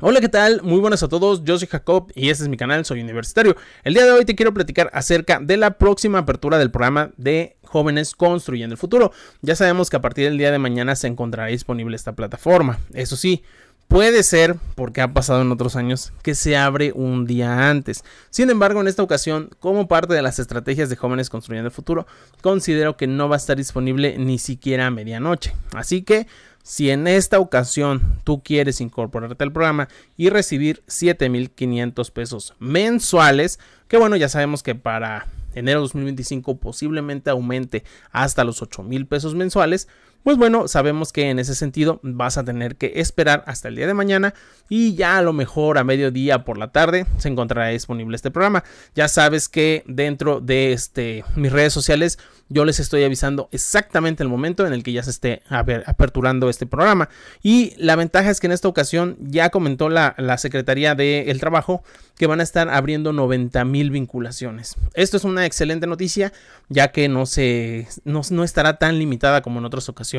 Hola, ¿qué tal? Muy buenas a todos, yo soy Jacob y este es mi canal, soy universitario. El día de hoy te quiero platicar acerca de la próxima apertura del programa de jóvenes construyendo el futuro. Ya sabemos que a partir del día de mañana se encontrará disponible esta plataforma. Eso sí, Puede ser, porque ha pasado en otros años, que se abre un día antes. Sin embargo, en esta ocasión, como parte de las estrategias de jóvenes construyendo el futuro, considero que no va a estar disponible ni siquiera a medianoche. Así que si en esta ocasión tú quieres incorporarte al programa y recibir 7.500 pesos mensuales, que bueno, ya sabemos que para enero 2025 posiblemente aumente hasta los 8.000 pesos mensuales, pues bueno, sabemos que en ese sentido vas a tener que esperar hasta el día de mañana y ya a lo mejor a mediodía por la tarde se encontrará disponible este programa. Ya sabes que dentro de este, mis redes sociales yo les estoy avisando exactamente el momento en el que ya se esté aperturando este programa. Y la ventaja es que en esta ocasión ya comentó la, Secretaría del Trabajo que van a estar abriendo 90 mil vinculaciones. Esto es una excelente noticia ya que no, se, no estará tan limitada como en otras ocasiones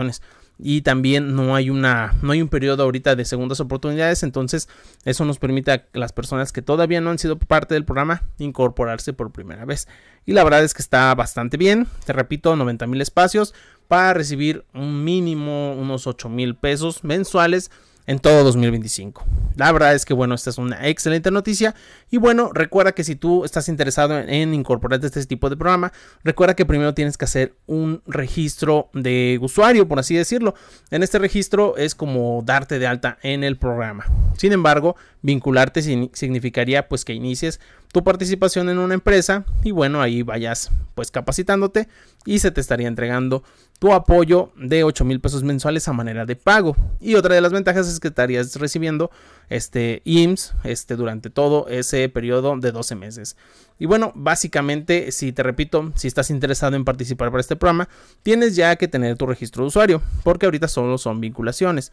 y también no hay una no hay un periodo ahorita de segundas oportunidades, entonces eso nos permite a las personas que todavía no han sido parte del programa incorporarse por primera vez. Y la verdad es que está bastante bien, te repito, 90 mil espacios para recibir un mínimo unos 8 mil pesos mensuales en todo 2025. La verdad es que bueno, esta es una excelente noticia. Y bueno, recuerda que si tú estás interesado en, incorporarte a este tipo de programa, recuerda que primero tienes que hacer un registro de usuario, por así decirlo. En este registro es como darte de alta en el programa. Sin embargo, Vincularte significaría pues que inicies tu participación en una empresa y bueno, ahí vayas pues capacitándote y se te estaría entregando tu apoyo de 8 mil pesos mensuales a manera de pago. Y otra de las ventajas es que estarías recibiendo este IMSS este, durante todo ese periodo de 12 meses. Y bueno, básicamente, si te repito, si estás interesado en participar para este programa, tienes ya que tener tu registro de usuario, porque ahorita solo son vinculaciones.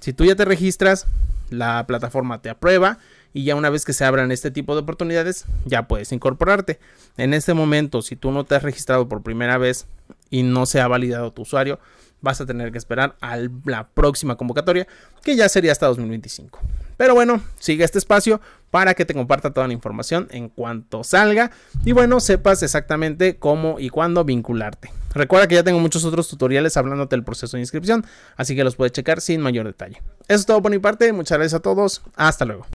Si tú ya te registras, la plataforma te aprueba y ya una vez que se abran este tipo de oportunidades ya puedes incorporarte. En este momento si tú no te has registrado por primera vez y no se ha validado tu usuario, vas a tener que esperar a la próxima convocatoria que ya sería hasta 2025. Pero bueno, sigue este espacio para que te comparta toda la información en cuanto salga y bueno, sepas exactamente cómo y cuándo vincularte. Recuerda que ya tengo muchos otros tutoriales hablándote del proceso de inscripción, así que los puedes checar sin mayor detalle. Eso es todo por mi parte. Muchas gracias a todos. Hasta luego.